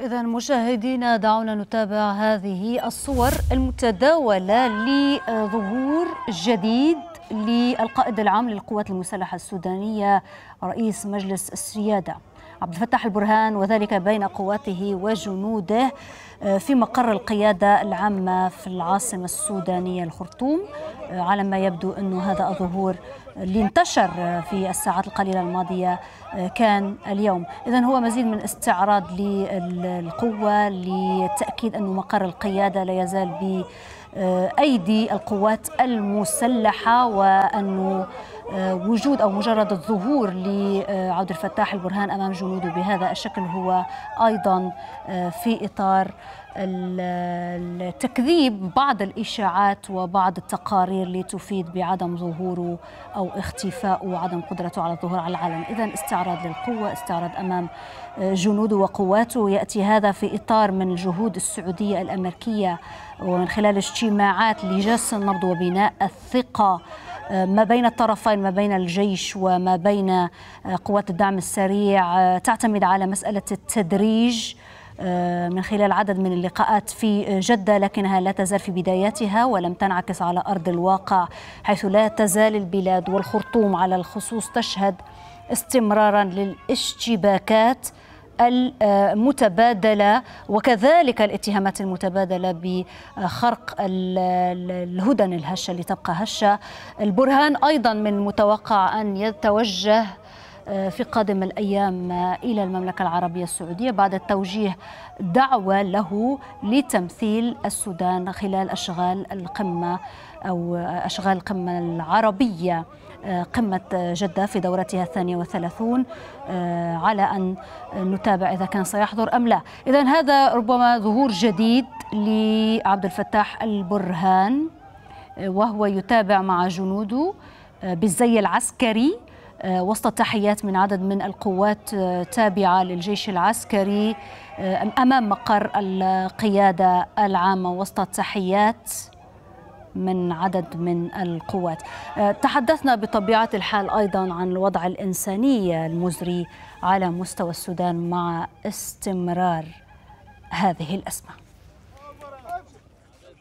إذا مشاهدينا دعونا نتابع هذه الصور المتداولة لظهور جديد للقائد العام للقوات المسلحة السودانية رئيس مجلس السيادة عبد الفتاح البرهان وذلك بين قواته وجنوده آه، في مقر القيادة العامة في العاصمة السودانية الخرطوم آه، على ما يبدو انه هذا الظهور اللي انتشر في الساعات القليلة الماضية آه، كان اليوم إذا هو مزيد من استعراض للقوة لتأكيد أن مقر القيادة لا يزال ب أيدي القوات المسلحة وأنه آه، وجود أو مجرد الظهور لعبد الفتاح البرهان أمام جنوده بهذا الشكل هو أيضا آه، في إطار التكذيب بعض الإشاعات وبعض التقارير لتفيد بعدم ظهوره أو اختفائه وعدم قدرته على الظهور على العالم، إذا استعراض للقوة استعراض أمام آه، جنوده وقواته يأتي هذا في إطار من الجهود السعودية الأمريكية ومن خلال اجتماعات لجس النبض وبناء الثقة ما بين الطرفين ما بين الجيش وما بين آه، قوات الدعم السريع آه، تعتمد على مسألة التدريج آه، من خلال عدد من اللقاءات في جدة لكنها لا تزال في بداياتها ولم تنعكس على أرض الواقع حيث لا تزال البلاد والخرطوم على الخصوص تشهد استمرارا للاشتباكات المتبادلة وكذلك الاتهامات المتبادلة بخرق الهدن الهشة لتبقى هشة البرهان أيضا من المتوقع أن يتوجه في قادم الأيام إلى المملكة العربية السعودية بعد التوجيه دعوة له لتمثيل السودان خلال أشغال القمة أو أشغال القمة العربية قمة جدة في دورتها الثانية والثلاثون آه، على أن نتابع إذا كان سيحضر أم لا إذا هذا ربما ظهور جديد لعبد الفتاح البرهان آه، وهو يتابع مع جنوده آه، بالزي العسكري آه، وسط التحيات من عدد من القوات آه، تابعة للجيش العسكري آه، أمام مقر القيادة العامة وسط التحيات من عدد من القوات تحدثنا بطبيعة الحال أيضا عن الوضع الإنساني المزري على مستوى السودان مع استمرار هذه الأزمة